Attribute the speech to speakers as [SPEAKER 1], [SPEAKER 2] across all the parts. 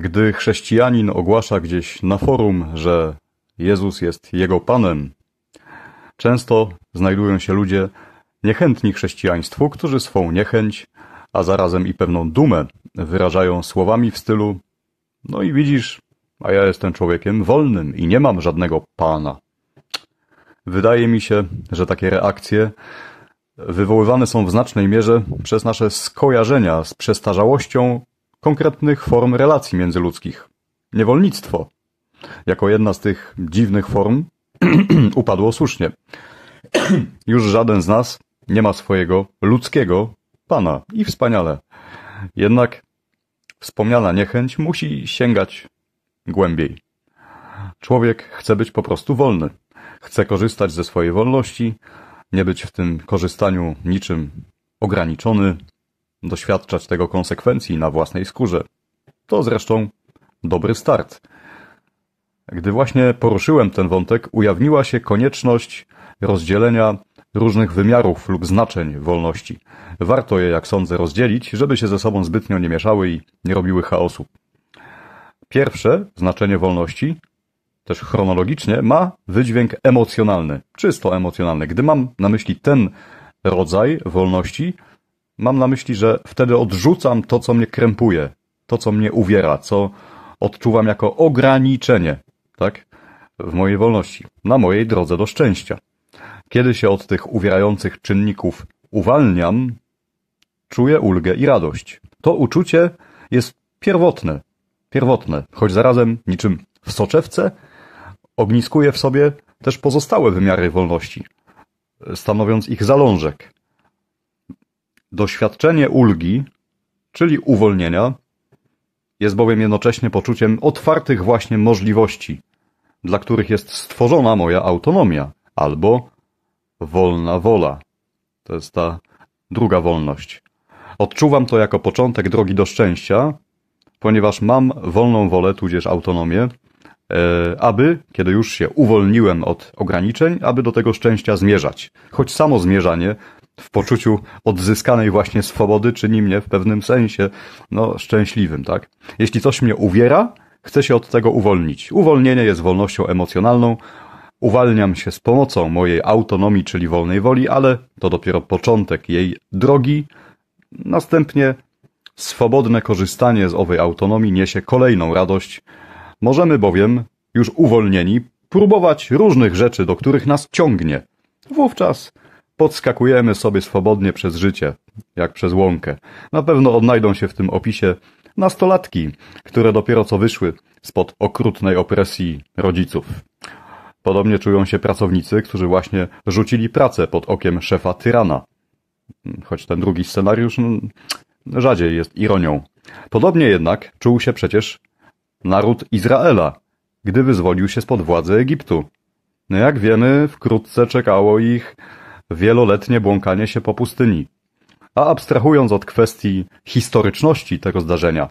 [SPEAKER 1] Gdy chrześcijanin ogłasza gdzieś na forum, że Jezus jest jego Panem, często znajdują się ludzie niechętni chrześcijaństwu, którzy swą niechęć, a zarazem i pewną dumę wyrażają słowami w stylu no i widzisz, a ja jestem człowiekiem wolnym i nie mam żadnego Pana. Wydaje mi się, że takie reakcje wywoływane są w znacznej mierze przez nasze skojarzenia z przestarzałością konkretnych form relacji międzyludzkich. Niewolnictwo, jako jedna z tych dziwnych form, upadło słusznie. Już żaden z nas nie ma swojego ludzkiego pana i wspaniale. Jednak wspomniana niechęć musi sięgać głębiej. Człowiek chce być po prostu wolny. Chce korzystać ze swojej wolności, nie być w tym korzystaniu niczym ograniczony, doświadczać tego konsekwencji na własnej skórze. To zresztą dobry start. Gdy właśnie poruszyłem ten wątek, ujawniła się konieczność rozdzielenia różnych wymiarów lub znaczeń wolności. Warto je, jak sądzę, rozdzielić, żeby się ze sobą zbytnio nie mieszały i nie robiły chaosu. Pierwsze znaczenie wolności, też chronologicznie, ma wydźwięk emocjonalny, czysto emocjonalny. Gdy mam na myśli ten rodzaj wolności, Mam na myśli, że wtedy odrzucam to, co mnie krępuje, to, co mnie uwiera, co odczuwam jako ograniczenie, tak? W mojej wolności, na mojej drodze do szczęścia. Kiedy się od tych uwierających czynników uwalniam, czuję ulgę i radość. To uczucie jest pierwotne, pierwotne, choć zarazem niczym w soczewce ogniskuje w sobie też pozostałe wymiary wolności, stanowiąc ich zalążek. Doświadczenie ulgi, czyli uwolnienia, jest bowiem jednocześnie poczuciem otwartych właśnie możliwości, dla których jest stworzona moja autonomia albo wolna wola. To jest ta druga wolność. Odczuwam to jako początek drogi do szczęścia, ponieważ mam wolną wolę, tudzież autonomię, e, aby, kiedy już się uwolniłem od ograniczeń, aby do tego szczęścia zmierzać. Choć samo zmierzanie w poczuciu odzyskanej właśnie swobody czyni mnie w pewnym sensie no, szczęśliwym, tak? Jeśli coś mnie uwiera, chcę się od tego uwolnić. Uwolnienie jest wolnością emocjonalną. Uwalniam się z pomocą mojej autonomii, czyli wolnej woli, ale to dopiero początek jej drogi. Następnie swobodne korzystanie z owej autonomii niesie kolejną radość. Możemy bowiem, już uwolnieni, próbować różnych rzeczy, do których nas ciągnie. Wówczas podskakujemy sobie swobodnie przez życie, jak przez łąkę. Na pewno odnajdą się w tym opisie nastolatki, które dopiero co wyszły spod okrutnej opresji rodziców. Podobnie czują się pracownicy, którzy właśnie rzucili pracę pod okiem szefa tyrana. Choć ten drugi scenariusz no, rzadziej jest ironią. Podobnie jednak czuł się przecież naród Izraela, gdy wyzwolił się spod władzy Egiptu. No, jak wiemy, wkrótce czekało ich wieloletnie błąkanie się po pustyni. A abstrahując od kwestii historyczności tego zdarzenia,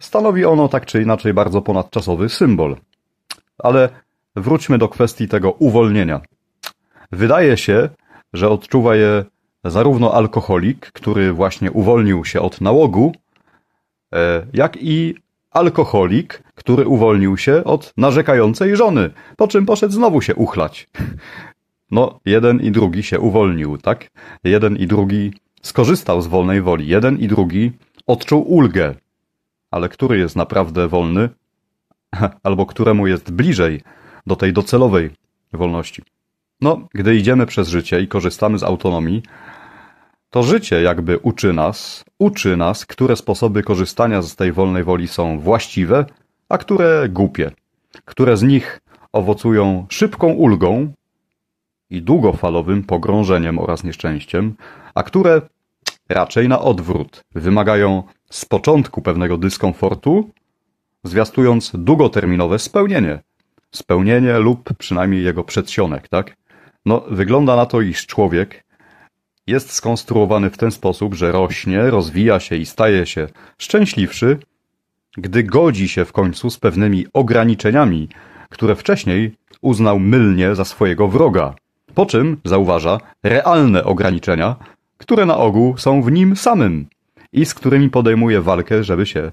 [SPEAKER 1] stanowi ono tak czy inaczej bardzo ponadczasowy symbol. Ale wróćmy do kwestii tego uwolnienia. Wydaje się, że odczuwa je zarówno alkoholik, który właśnie uwolnił się od nałogu, e, jak i alkoholik, który uwolnił się od narzekającej żony, po czym poszedł znowu się uchlać. No, jeden i drugi się uwolnił, tak? Jeden i drugi skorzystał z wolnej woli, jeden i drugi odczuł ulgę. Ale który jest naprawdę wolny? Albo któremu jest bliżej do tej docelowej wolności? No, gdy idziemy przez życie i korzystamy z autonomii, to życie jakby uczy nas, uczy nas, które sposoby korzystania z tej wolnej woli są właściwe, a które głupie. Które z nich owocują szybką ulgą, i długofalowym pogrążeniem oraz nieszczęściem, a które raczej na odwrót wymagają z początku pewnego dyskomfortu, zwiastując długoterminowe spełnienie. Spełnienie lub przynajmniej jego przedsionek, tak? No, wygląda na to, iż człowiek jest skonstruowany w ten sposób, że rośnie, rozwija się i staje się szczęśliwszy, gdy godzi się w końcu z pewnymi ograniczeniami, które wcześniej uznał mylnie za swojego wroga. Po czym, zauważa, realne ograniczenia, które na ogół są w nim samym i z którymi podejmuje walkę, żeby się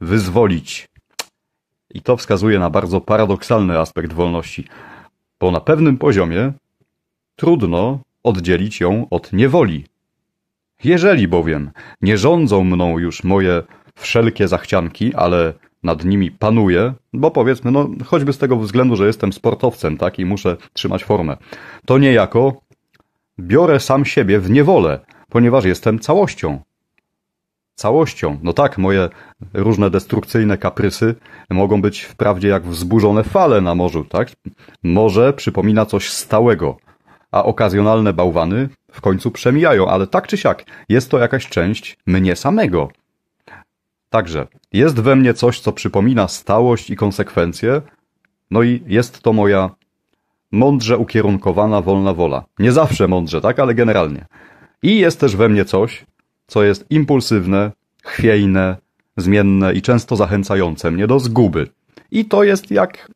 [SPEAKER 1] wyzwolić. I to wskazuje na bardzo paradoksalny aspekt wolności, bo na pewnym poziomie trudno oddzielić ją od niewoli. Jeżeli bowiem nie rządzą mną już moje wszelkie zachcianki, ale nad nimi panuje, bo powiedzmy, no choćby z tego względu, że jestem sportowcem, tak, i muszę trzymać formę, to niejako biorę sam siebie w niewolę, ponieważ jestem całością. Całością. No tak, moje różne destrukcyjne kaprysy mogą być wprawdzie jak wzburzone fale na morzu, tak? Morze przypomina coś stałego, a okazjonalne bałwany w końcu przemijają, ale tak czy siak jest to jakaś część mnie samego. Także jest we mnie coś, co przypomina stałość i konsekwencje, no i jest to moja mądrze ukierunkowana wolna wola. Nie zawsze mądrze, tak, ale generalnie. I jest też we mnie coś, co jest impulsywne, chwiejne, zmienne i często zachęcające mnie do zguby. I to jest jak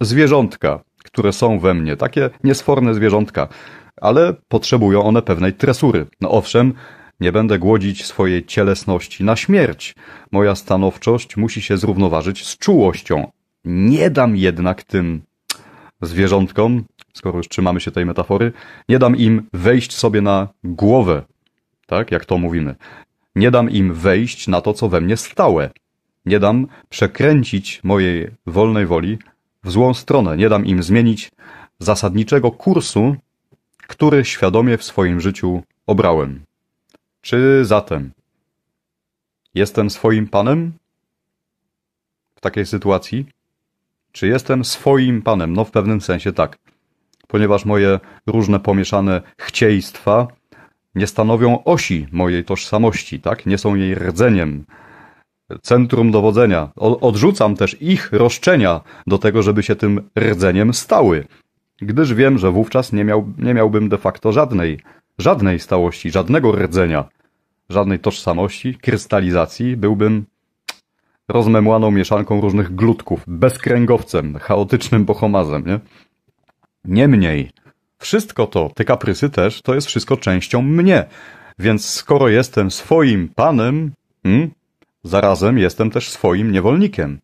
[SPEAKER 1] zwierzątka, które są we mnie, takie niesforne zwierzątka, ale potrzebują one pewnej tresury. No owszem, nie będę głodzić swojej cielesności na śmierć. Moja stanowczość musi się zrównoważyć z czułością. Nie dam jednak tym zwierzątkom, skoro już trzymamy się tej metafory, nie dam im wejść sobie na głowę, tak jak to mówimy. Nie dam im wejść na to, co we mnie stałe. Nie dam przekręcić mojej wolnej woli w złą stronę. Nie dam im zmienić zasadniczego kursu, który świadomie w swoim życiu obrałem. Czy zatem jestem swoim panem w takiej sytuacji? Czy jestem swoim panem? No, w pewnym sensie tak, ponieważ moje różne pomieszane chcieństwa nie stanowią osi mojej tożsamości, tak? Nie są jej rdzeniem, centrum dowodzenia. Odrzucam też ich roszczenia do tego, żeby się tym rdzeniem stały, gdyż wiem, że wówczas nie, miał, nie miałbym de facto żadnej, żadnej stałości, żadnego rdzenia żadnej tożsamości, krystalizacji, byłbym rozmemłaną mieszanką różnych glutków, bezkręgowcem, chaotycznym bohomazem, nie? Niemniej, wszystko to, te kaprysy też, to jest wszystko częścią mnie. Więc skoro jestem swoim panem, hmm, zarazem jestem też swoim niewolnikiem.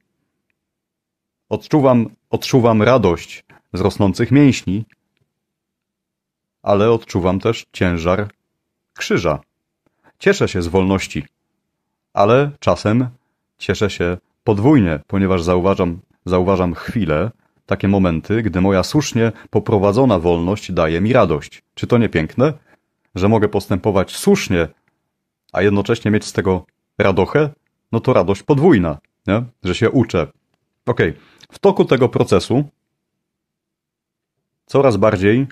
[SPEAKER 1] Odczuwam, odczuwam radość z rosnących mięśni, ale odczuwam też ciężar krzyża cieszę się z wolności, ale czasem cieszę się podwójnie, ponieważ zauważam, zauważam chwile, takie momenty, gdy moja słusznie poprowadzona wolność daje mi radość. Czy to nie piękne? Że mogę postępować słusznie, a jednocześnie mieć z tego radochę? No to radość podwójna, nie? że się uczę. Ok, w toku tego procesu coraz bardziej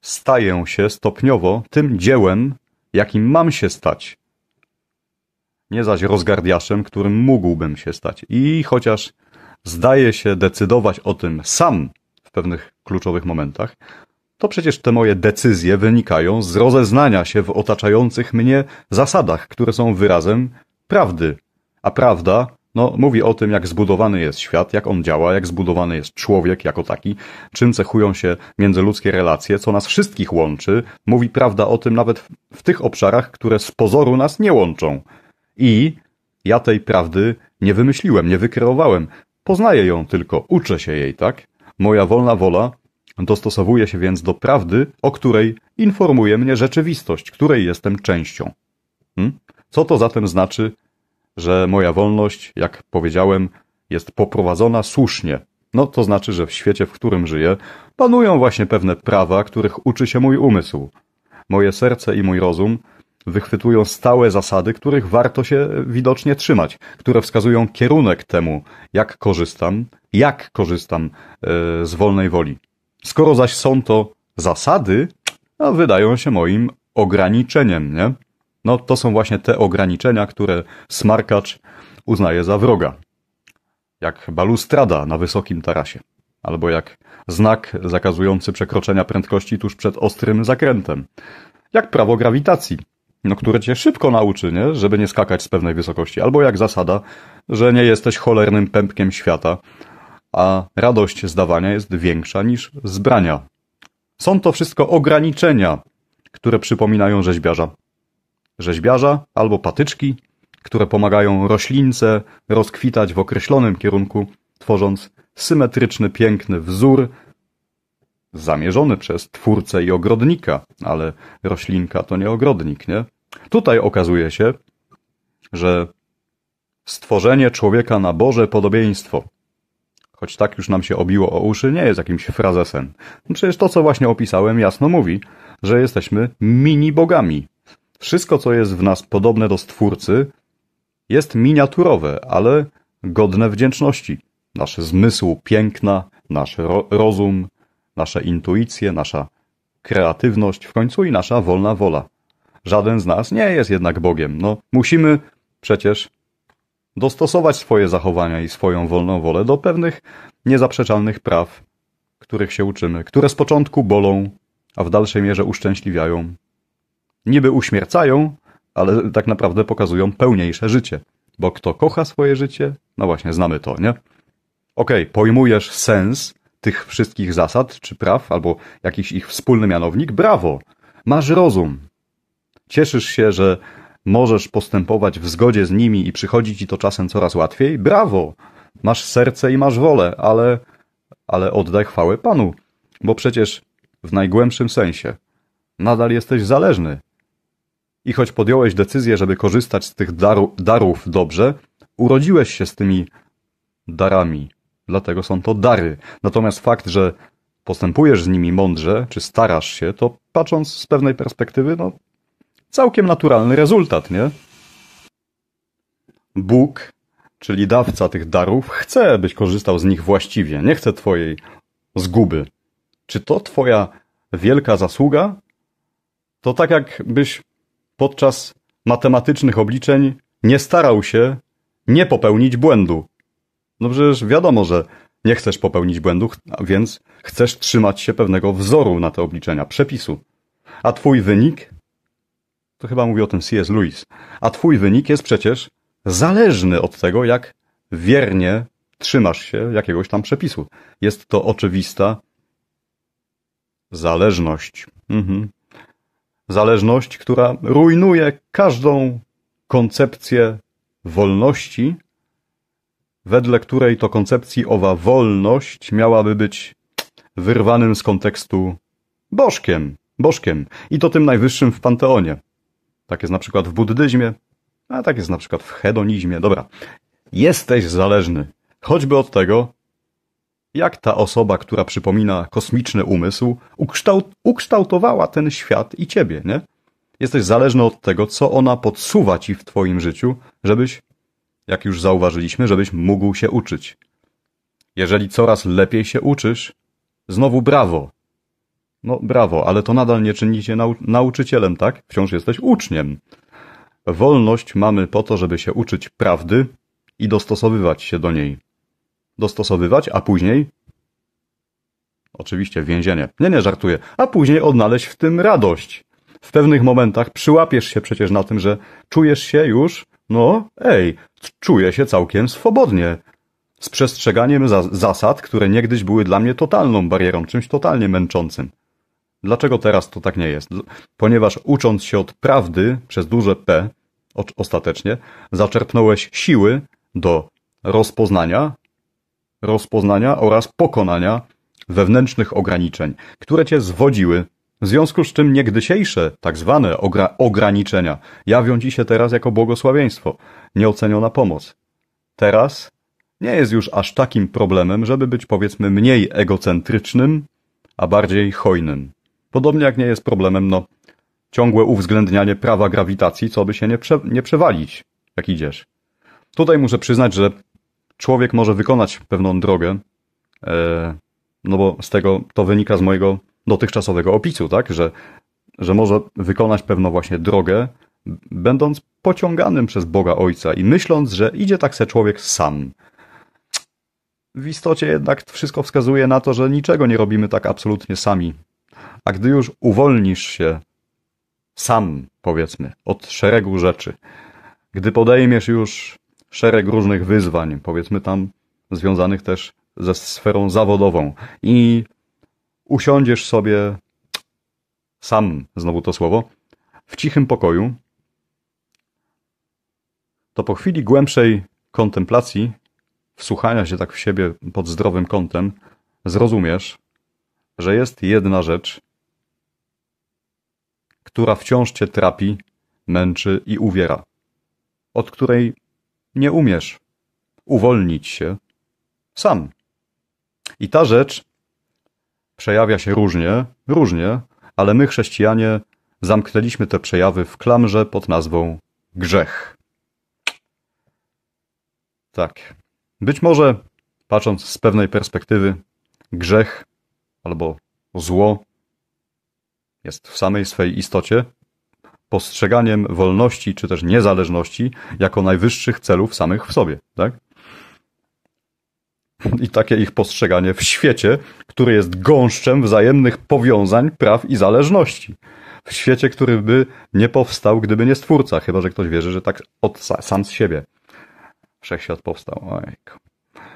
[SPEAKER 1] staję się stopniowo tym dziełem, jakim mam się stać. Nie zaś rozgardiaszem, którym mógłbym się stać. I chociaż zdaje się decydować o tym sam w pewnych kluczowych momentach, to przecież te moje decyzje wynikają z rozeznania się w otaczających mnie zasadach, które są wyrazem prawdy. A prawda no, mówi o tym, jak zbudowany jest świat, jak on działa, jak zbudowany jest człowiek jako taki, czym cechują się międzyludzkie relacje, co nas wszystkich łączy. Mówi prawda o tym nawet w tych obszarach, które z pozoru nas nie łączą. I ja tej prawdy nie wymyśliłem, nie wykreowałem. Poznaję ją tylko, uczę się jej, tak? Moja wolna wola dostosowuje się więc do prawdy, o której informuje mnie rzeczywistość, której jestem częścią. Hmm? Co to zatem znaczy że moja wolność, jak powiedziałem, jest poprowadzona słusznie. No to znaczy, że w świecie, w którym żyję, panują właśnie pewne prawa, których uczy się mój umysł. Moje serce i mój rozum wychwytują stałe zasady, których warto się widocznie trzymać, które wskazują kierunek temu, jak korzystam, jak korzystam e, z wolnej woli. Skoro zaś są to zasady, a no, wydają się moim ograniczeniem, nie? No to są właśnie te ograniczenia, które smarkacz uznaje za wroga. Jak balustrada na wysokim tarasie, albo jak znak zakazujący przekroczenia prędkości tuż przed ostrym zakrętem, jak prawo grawitacji, no, które cię szybko nauczy, nie? żeby nie skakać z pewnej wysokości, albo jak zasada, że nie jesteś cholernym pępkiem świata, a radość zdawania jest większa niż zbrania. Są to wszystko ograniczenia, które przypominają rzeźbiarza rzeźbiarza albo patyczki, które pomagają roślince rozkwitać w określonym kierunku, tworząc symetryczny, piękny wzór zamierzony przez twórcę i ogrodnika, ale roślinka to nie ogrodnik, nie? Tutaj okazuje się, że stworzenie człowieka na Boże podobieństwo, choć tak już nam się obiło o uszy, nie jest jakimś frazesem. Przecież to, co właśnie opisałem, jasno mówi, że jesteśmy mini bogami, wszystko, co jest w nas podobne do Stwórcy, jest miniaturowe, ale godne wdzięczności. Nasz zmysł piękna, nasz ro rozum, nasze intuicje, nasza kreatywność, w końcu i nasza wolna wola. Żaden z nas nie jest jednak Bogiem. No, musimy przecież dostosować swoje zachowania i swoją wolną wolę do pewnych niezaprzeczalnych praw, których się uczymy, które z początku bolą, a w dalszej mierze uszczęśliwiają niby uśmiercają, ale tak naprawdę pokazują pełniejsze życie. Bo kto kocha swoje życie, no właśnie, znamy to, nie? Okej, okay, pojmujesz sens tych wszystkich zasad czy praw, albo jakiś ich wspólny mianownik, brawo! Masz rozum. Cieszysz się, że możesz postępować w zgodzie z nimi i przychodzi ci to czasem coraz łatwiej, brawo! Masz serce i masz wolę, ale, ale oddaj chwałę Panu, bo przecież w najgłębszym sensie nadal jesteś zależny i choć podjąłeś decyzję, żeby korzystać z tych daru, darów dobrze, urodziłeś się z tymi darami. Dlatego są to dary. Natomiast fakt, że postępujesz z nimi mądrze, czy starasz się, to patrząc z pewnej perspektywy, no całkiem naturalny rezultat, nie? Bóg, czyli dawca tych darów, chce, byś korzystał z nich właściwie, nie chce twojej zguby. Czy to twoja wielka zasługa? To tak jakbyś podczas matematycznych obliczeń nie starał się nie popełnić błędu. No przecież wiadomo, że nie chcesz popełnić błędu, więc chcesz trzymać się pewnego wzoru na te obliczenia, przepisu. A twój wynik, to chyba mówi o tym C.S. Lewis, a twój wynik jest przecież zależny od tego, jak wiernie trzymasz się jakiegoś tam przepisu. Jest to oczywista zależność. Mhm. Zależność, która rujnuje każdą koncepcję wolności, wedle której to koncepcji owa wolność miałaby być wyrwanym z kontekstu bożkiem, bożkiem i to tym najwyższym w panteonie. Tak jest na przykład w buddyzmie, a tak jest na przykład w hedonizmie. Dobra, jesteś zależny, choćby od tego, jak ta osoba, która przypomina kosmiczny umysł, ukształt, ukształtowała ten świat i ciebie, nie? Jesteś zależny od tego, co ona podsuwa ci w twoim życiu, żebyś, jak już zauważyliśmy, żebyś mógł się uczyć. Jeżeli coraz lepiej się uczysz, znowu brawo. No brawo, ale to nadal nie czyni cię nau nauczycielem, tak? Wciąż jesteś uczniem. Wolność mamy po to, żeby się uczyć prawdy i dostosowywać się do niej dostosowywać, a później oczywiście więzienie. Nie, nie żartuję. A później odnaleźć w tym radość. W pewnych momentach przyłapiesz się przecież na tym, że czujesz się już, no, ej, czuję się całkiem swobodnie. Z przestrzeganiem za zasad, które niegdyś były dla mnie totalną barierą, czymś totalnie męczącym. Dlaczego teraz to tak nie jest? Ponieważ ucząc się od prawdy przez duże P, ostatecznie, zaczerpnąłeś siły do rozpoznania rozpoznania oraz pokonania wewnętrznych ograniczeń, które cię zwodziły, w związku z czym niegdysiejsze, tak zwane ogra ograniczenia, jawią ci się teraz jako błogosławieństwo, nieoceniona pomoc. Teraz nie jest już aż takim problemem, żeby być powiedzmy mniej egocentrycznym, a bardziej hojnym. Podobnie jak nie jest problemem, no, ciągłe uwzględnianie prawa grawitacji, co by się nie, prze nie przewalić, jak idziesz. Tutaj muszę przyznać, że człowiek może wykonać pewną drogę, e, no bo z tego to wynika z mojego dotychczasowego opisu, tak, że, że może wykonać pewną właśnie drogę, będąc pociąganym przez Boga Ojca i myśląc, że idzie tak se człowiek sam. W istocie jednak wszystko wskazuje na to, że niczego nie robimy tak absolutnie sami. A gdy już uwolnisz się sam, powiedzmy, od szeregu rzeczy, gdy podejmiesz już szereg różnych wyzwań, powiedzmy tam, związanych też ze sferą zawodową. I usiądziesz sobie sam, znowu to słowo, w cichym pokoju, to po chwili głębszej kontemplacji, wsłuchania się tak w siebie pod zdrowym kątem, zrozumiesz, że jest jedna rzecz, która wciąż cię trapi, męczy i uwiera, od której nie umiesz uwolnić się sam. I ta rzecz przejawia się różnie, różnie, ale my, chrześcijanie, zamknęliśmy te przejawy w klamrze pod nazwą grzech. Tak. Być może, patrząc z pewnej perspektywy, grzech albo zło jest w samej swej istocie postrzeganiem wolności czy też niezależności jako najwyższych celów samych w sobie, tak? I takie ich postrzeganie w świecie, który jest gąszczem wzajemnych powiązań, praw i zależności. W świecie, który by nie powstał, gdyby nie stwórca, chyba że ktoś wierzy, że tak od, sam z siebie wszechświat powstał. Ojku.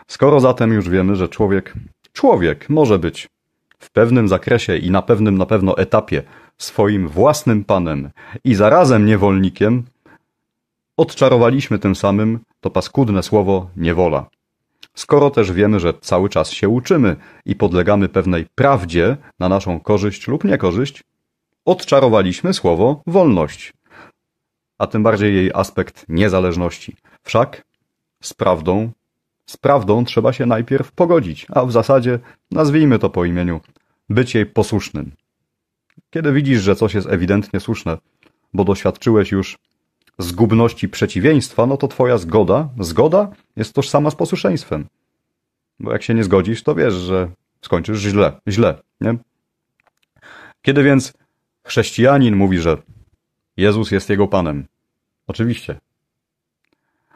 [SPEAKER 1] Skoro zatem już wiemy, że człowiek, człowiek może być w pewnym zakresie i na pewnym na pewno etapie swoim własnym panem i zarazem niewolnikiem, odczarowaliśmy tym samym to paskudne słowo niewola. Skoro też wiemy, że cały czas się uczymy i podlegamy pewnej prawdzie na naszą korzyść lub niekorzyść, odczarowaliśmy słowo wolność, a tym bardziej jej aspekt niezależności. Wszak z prawdą, z prawdą trzeba się najpierw pogodzić, a w zasadzie nazwijmy to po imieniu być jej posłusznym. Kiedy widzisz, że coś jest ewidentnie słuszne, bo doświadczyłeś już zgubności przeciwieństwa, no to twoja zgoda, zgoda jest tożsama z posłuszeństwem. Bo jak się nie zgodzisz, to wiesz, że skończysz źle, źle, nie? Kiedy więc chrześcijanin mówi, że Jezus jest jego Panem, oczywiście,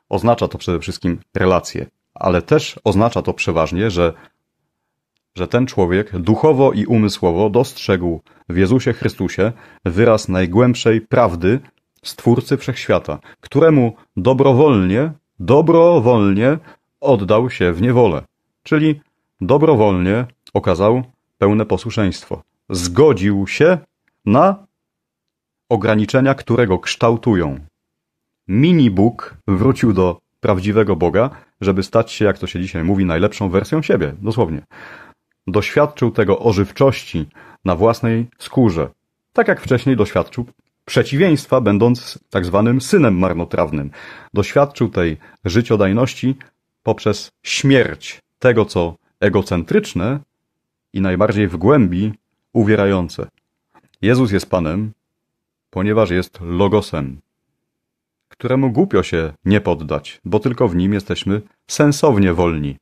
[SPEAKER 1] oznacza to przede wszystkim relację, ale też oznacza to przeważnie, że że ten człowiek duchowo i umysłowo dostrzegł w Jezusie Chrystusie wyraz najgłębszej prawdy Stwórcy Wszechświata, któremu dobrowolnie, dobrowolnie oddał się w niewolę, czyli dobrowolnie okazał pełne posłuszeństwo. Zgodził się na ograniczenia, które go kształtują. Mini-Bóg wrócił do prawdziwego Boga, żeby stać się, jak to się dzisiaj mówi, najlepszą wersją siebie, dosłownie. Doświadczył tego ożywczości na własnej skórze, tak jak wcześniej doświadczył przeciwieństwa, będąc tak zwanym synem marnotrawnym. Doświadczył tej życiodajności poprzez śmierć tego, co egocentryczne i najbardziej w głębi uwierające. Jezus jest Panem, ponieważ jest Logosem, któremu głupio się nie poddać, bo tylko w nim jesteśmy sensownie wolni.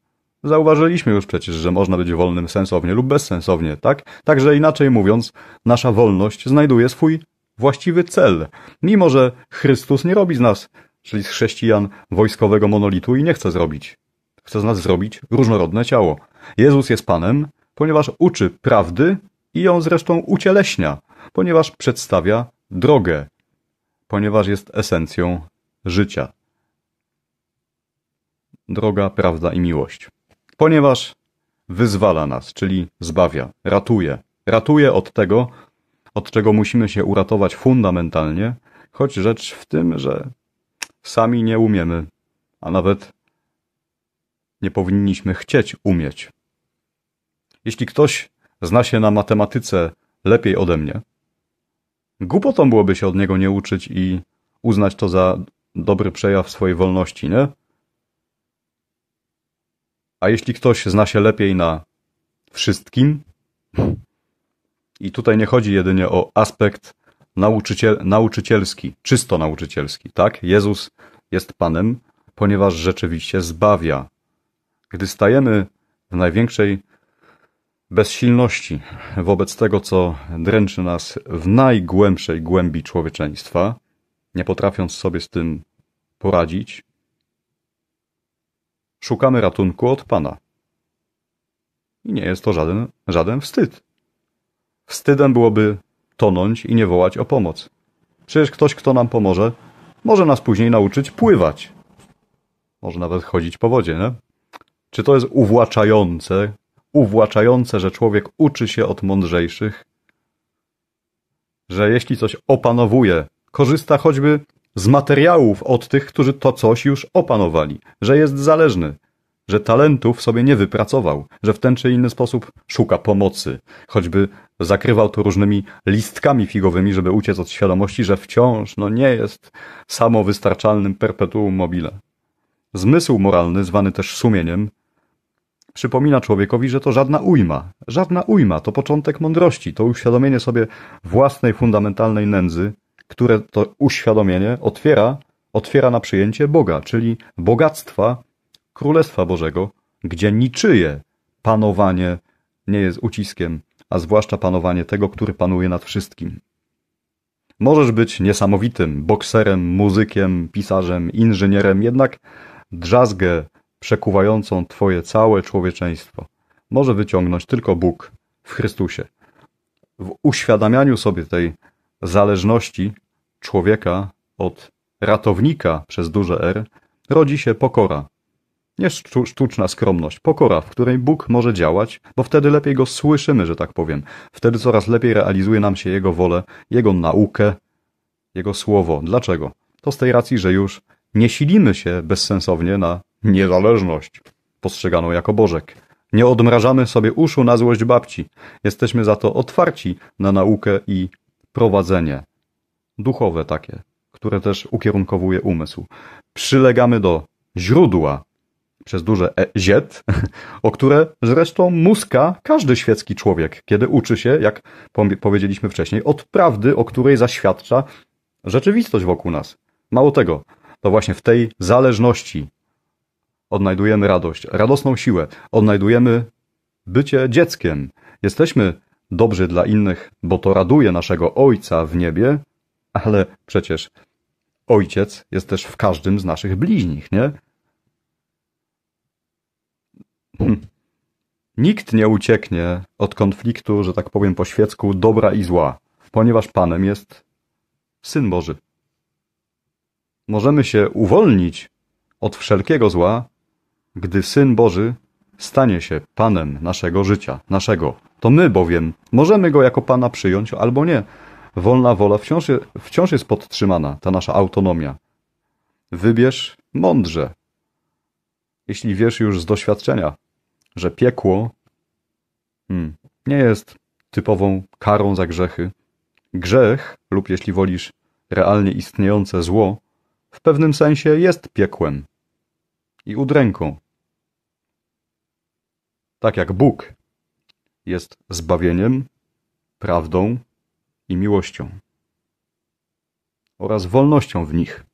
[SPEAKER 1] Zauważyliśmy już przecież, że można być wolnym sensownie lub bezsensownie, tak? Także inaczej mówiąc, nasza wolność znajduje swój właściwy cel. Mimo, że Chrystus nie robi z nas, czyli z chrześcijan, wojskowego monolitu i nie chce zrobić. Chce z nas zrobić różnorodne ciało. Jezus jest Panem, ponieważ uczy prawdy i ją zresztą ucieleśnia, ponieważ przedstawia drogę, ponieważ jest esencją życia. Droga, prawda i miłość ponieważ wyzwala nas, czyli zbawia, ratuje. Ratuje od tego, od czego musimy się uratować fundamentalnie, choć rzecz w tym, że sami nie umiemy, a nawet nie powinniśmy chcieć umieć. Jeśli ktoś zna się na matematyce lepiej ode mnie, głupotą byłoby się od niego nie uczyć i uznać to za dobry przejaw swojej wolności, nie? A jeśli ktoś zna się lepiej na wszystkim, i tutaj nie chodzi jedynie o aspekt nauczyciel, nauczycielski, czysto nauczycielski, tak? Jezus jest Panem, ponieważ rzeczywiście zbawia. Gdy stajemy w największej bezsilności wobec tego, co dręczy nas w najgłębszej głębi człowieczeństwa, nie potrafiąc sobie z tym poradzić, Szukamy ratunku od Pana. I nie jest to żaden, żaden wstyd. Wstydem byłoby tonąć i nie wołać o pomoc. Przecież ktoś, kto nam pomoże, może nas później nauczyć pływać. Może nawet chodzić po wodzie, nie? Czy to jest uwłaczające, uwłaczające, że człowiek uczy się od mądrzejszych? Że jeśli coś opanowuje, korzysta choćby z materiałów od tych, którzy to coś już opanowali, że jest zależny, że talentów sobie nie wypracował, że w ten czy inny sposób szuka pomocy, choćby zakrywał to różnymi listkami figowymi, żeby uciec od świadomości, że wciąż no, nie jest samowystarczalnym perpetuum mobile. Zmysł moralny, zwany też sumieniem, przypomina człowiekowi, że to żadna ujma. Żadna ujma to początek mądrości, to uświadomienie sobie własnej fundamentalnej nędzy, które to uświadomienie otwiera, otwiera na przyjęcie Boga, czyli bogactwa Królestwa Bożego, gdzie niczyje panowanie nie jest uciskiem, a zwłaszcza panowanie tego, który panuje nad wszystkim. Możesz być niesamowitym bokserem, muzykiem, pisarzem, inżynierem, jednak drzazgę przekuwającą Twoje całe człowieczeństwo może wyciągnąć tylko Bóg w Chrystusie. W uświadamianiu sobie tej zależności człowieka od ratownika przez duże R rodzi się pokora. Nie sztuczna skromność, pokora, w której Bóg może działać, bo wtedy lepiej go słyszymy, że tak powiem. Wtedy coraz lepiej realizuje nam się Jego wolę, Jego naukę, Jego słowo. Dlaczego? To z tej racji, że już nie silimy się bezsensownie na niezależność, postrzeganą jako Bożek. Nie odmrażamy sobie uszu na złość babci. Jesteśmy za to otwarci na naukę i prowadzenie. Duchowe takie, które też ukierunkowuje umysł. Przylegamy do źródła, przez duże e Z, o które zresztą muska każdy świecki człowiek, kiedy uczy się, jak powiedzieliśmy wcześniej, od prawdy, o której zaświadcza rzeczywistość wokół nas. Mało tego, to właśnie w tej zależności odnajdujemy radość, radosną siłę, odnajdujemy bycie dzieckiem. Jesteśmy dobrzy dla innych, bo to raduje naszego Ojca w niebie, ale przecież Ojciec jest też w każdym z naszych bliźnich, nie? Hmm. Nikt nie ucieknie od konfliktu, że tak powiem po świecku, dobra i zła, ponieważ Panem jest Syn Boży. Możemy się uwolnić od wszelkiego zła, gdy Syn Boży stanie się Panem naszego życia, naszego to my bowiem możemy go jako Pana przyjąć albo nie. Wolna wola wciąż, wciąż jest podtrzymana, ta nasza autonomia. Wybierz mądrze. Jeśli wiesz już z doświadczenia, że piekło hmm, nie jest typową karą za grzechy, grzech, lub jeśli wolisz, realnie istniejące zło, w pewnym sensie jest piekłem i udręką. Tak jak Bóg jest zbawieniem, prawdą i miłością oraz wolnością w nich.